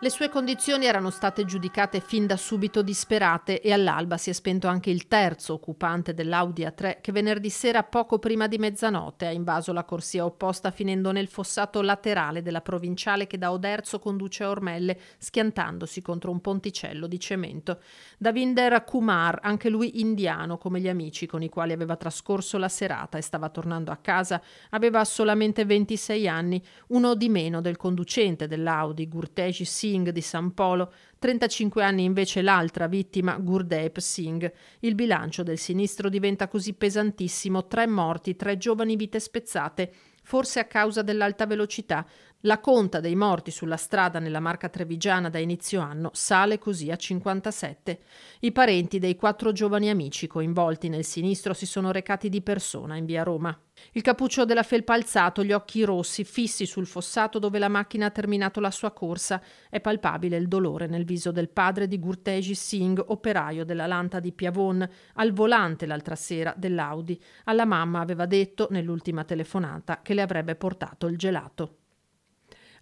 Le sue condizioni erano state giudicate fin da subito disperate e all'alba si è spento anche il terzo occupante dell'Audi A3 che venerdì sera poco prima di mezzanotte ha invaso la corsia opposta finendo nel fossato laterale della provinciale che da Oderzo conduce a Ormelle schiantandosi contro un ponticello di cemento. Davinder Kumar, anche lui indiano come gli amici con i quali aveva trascorso la serata e stava tornando a casa, aveva solamente 26 anni, uno di meno del conducente dell'Audi Gurteji Singh Singh di San Polo, 35 anni invece l'altra vittima, Gurdeep Singh. Il bilancio del sinistro diventa così pesantissimo, tre morti, tre giovani vite spezzate forse a causa dell'alta velocità. La conta dei morti sulla strada nella marca trevigiana da inizio anno sale così a 57. I parenti dei quattro giovani amici coinvolti nel sinistro si sono recati di persona in via Roma. Il cappuccio della felpa alzato, gli occhi rossi fissi sul fossato dove la macchina ha terminato la sua corsa, è palpabile il dolore nel viso del padre di Gurteji Singh, operaio della lanta di Piavon, al volante l'altra sera dell'Audi. Alla mamma aveva detto, nell'ultima telefonata, che le avrebbe portato il gelato.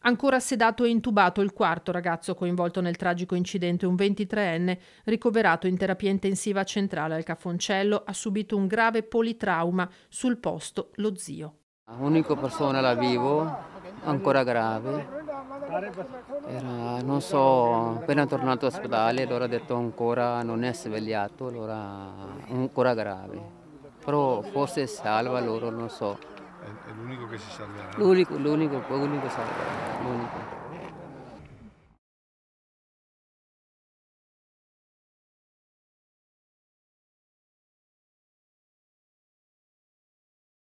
Ancora sedato e intubato il quarto ragazzo coinvolto nel tragico incidente, un 23enne ricoverato in terapia intensiva centrale al Caffoncello, ha subito un grave politrauma sul posto lo zio. L'unica persona la vivo, ancora grave. Era, non so, appena tornato all'ospedale, allora ha detto ancora non è svegliato, allora ancora grave. Però forse salva loro, non so. l'unico, l'unico, l'unico salvare. L'unico.